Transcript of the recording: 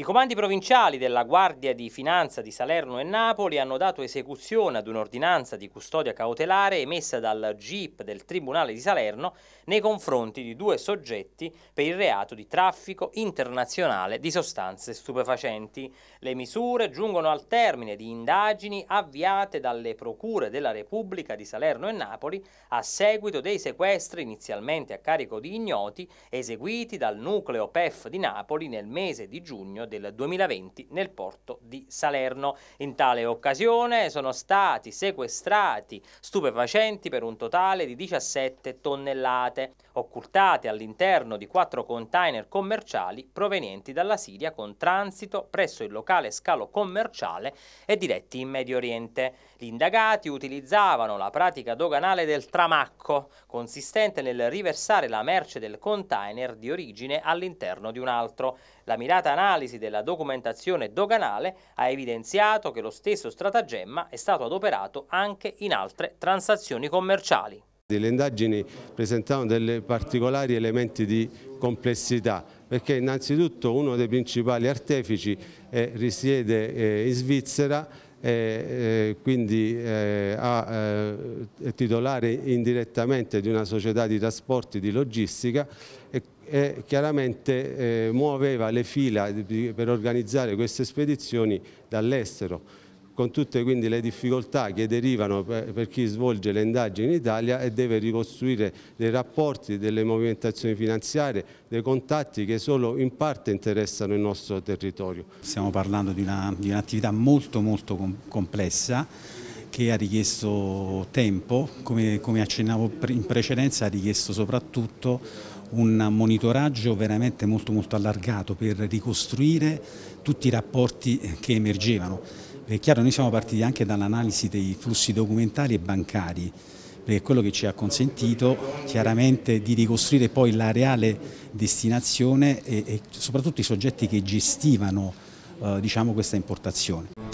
I comandi provinciali della Guardia di Finanza di Salerno e Napoli hanno dato esecuzione ad un'ordinanza di custodia cautelare emessa dal GIP del Tribunale di Salerno nei confronti di due soggetti per il reato di traffico internazionale di sostanze stupefacenti. Le misure giungono al termine di indagini avviate dalle procure della Repubblica di Salerno e Napoli a seguito dei sequestri inizialmente a carico di ignoti eseguiti dal nucleo PEF di Napoli nel mese di giugno del 2020 nel porto di Salerno. In tale occasione sono stati sequestrati stupefacenti per un totale di 17 tonnellate, occultate all'interno di quattro container commerciali provenienti dalla Siria con transito presso il locale scalo commerciale e diretti in Medio Oriente. Gli indagati utilizzavano la pratica doganale del tramacco, consistente nel riversare la merce del container di origine all'interno di un altro. La mirata analisi l'analisi della documentazione doganale ha evidenziato che lo stesso stratagemma è stato adoperato anche in altre transazioni commerciali. Le indagini presentavano dei particolari elementi di complessità perché innanzitutto uno dei principali artefici eh, risiede eh, in Svizzera e quindi eh, a eh, titolare indirettamente di una società di trasporti, di logistica e chiaramente eh, muoveva le fila per organizzare queste spedizioni dall'estero con tutte quindi le difficoltà che derivano per, per chi svolge le indagini in Italia e deve ricostruire dei rapporti, delle movimentazioni finanziarie, dei contatti che solo in parte interessano il nostro territorio. Stiamo parlando di un'attività un molto molto complessa che ha richiesto tempo, come, come, accennavo in precedenza ha richiesto soprattutto un monitoraggio veramente molto molto allargato per ricostruire tutti i rapporti che emergevano. È chiaro, noi siamo partiti anche dall'analisi dei flussi documentari e bancari, perché è quello che ci ha consentito chiaramente di ricostruire poi la reale destinazione e, e soprattutto i soggetti che gestivano eh, diciamo, questa importazione.